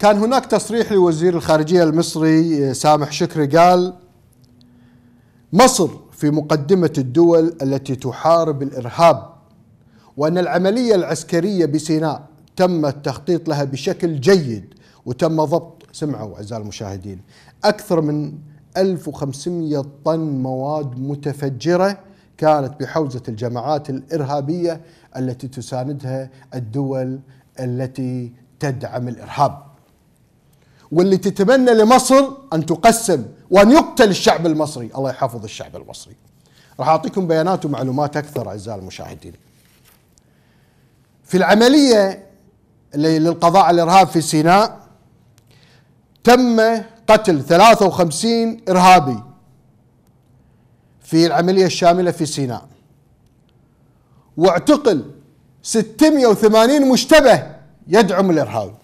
كان هناك تصريح لوزير الخارجية المصري آه، سامح شكري قال مصر في مقدمة الدول التي تحارب الإرهاب وأن العملية العسكرية بسيناء تم التخطيط لها بشكل جيد وتم ضبط سمعوا أعزائي المشاهدين أكثر من 1500 طن مواد متفجرة كانت بحوزة الجماعات الإرهابية التي تساندها الدول التي تدعم الإرهاب واللي تتمنى لمصر ان تقسم وان يقتل الشعب المصري، الله يحفظ الشعب المصري. راح اعطيكم بيانات ومعلومات اكثر اعزائي المشاهدين. في العمليه للقضاء على الارهاب في سيناء تم قتل 53 ارهابي في العمليه الشامله في سيناء. واعتقل 680 مشتبه يدعم الارهاب.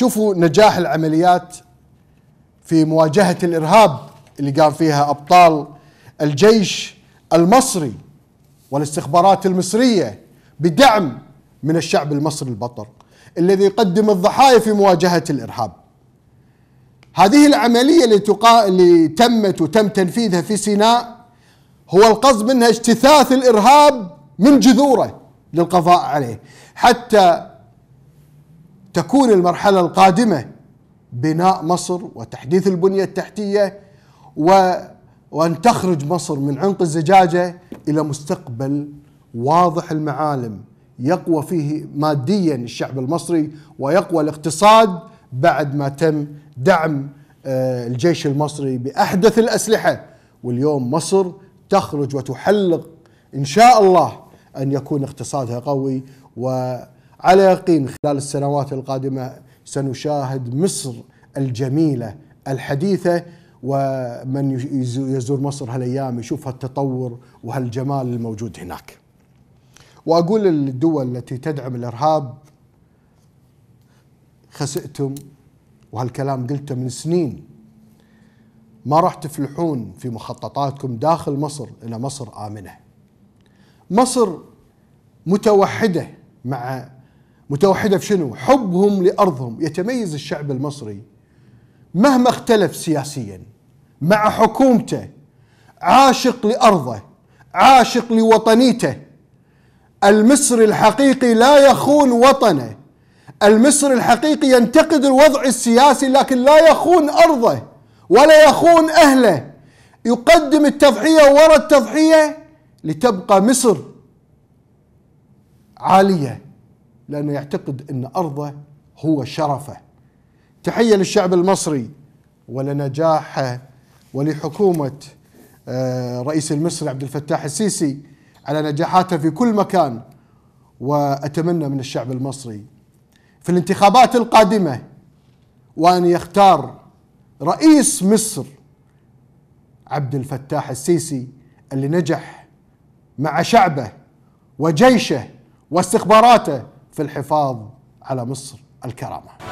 شوفوا نجاح العمليات في مواجهة الإرهاب اللي قام فيها أبطال الجيش المصري والاستخبارات المصرية بدعم من الشعب المصري البطر الذي يقدم الضحايا في مواجهة الإرهاب هذه العملية اللي, تقا... اللي تمت وتم تنفيذها في سيناء هو القصد منها اجتثاث الإرهاب من جذوره للقضاء عليه حتى تكون المرحلة القادمة بناء مصر وتحديث البنية التحتية و وأن تخرج مصر من عمق الزجاجة إلى مستقبل واضح المعالم يقوى فيه ماديا الشعب المصري ويقوى الاقتصاد بعد ما تم دعم آه، الجيش المصري بأحدث الأسلحة واليوم مصر تخرج وتحلق إن شاء الله أن يكون اقتصادها قوي و على يقين خلال السنوات القادمة سنشاهد مصر الجميلة الحديثة ومن يزور مصر هالايام يشوف هالتطور وهالجمال الموجود هناك. واقول للدول التي تدعم الارهاب خسئتم وهالكلام قلته من سنين ما راح تفلحون في مخططاتكم داخل مصر الى مصر امنه. مصر متوحده مع متوحده في شنو؟ حبهم لارضهم، يتميز الشعب المصري مهما اختلف سياسيا مع حكومته عاشق لارضه، عاشق لوطنيته. المصري الحقيقي لا يخون وطنه. المصري الحقيقي ينتقد الوضع السياسي لكن لا يخون ارضه ولا يخون اهله. يقدم التضحيه وراء التضحيه لتبقى مصر عاليه لأنه يعتقد أن أرضه هو شرفه تحية للشعب المصري ولنجاحه ولحكومة آه، رئيس المصري عبد الفتاح السيسي على نجاحاته في كل مكان وأتمنى من الشعب المصري في الانتخابات القادمة وأن يختار رئيس مصر عبد الفتاح السيسي اللي نجح مع شعبه وجيشه واستخباراته في الحفاظ على مصر الكرامه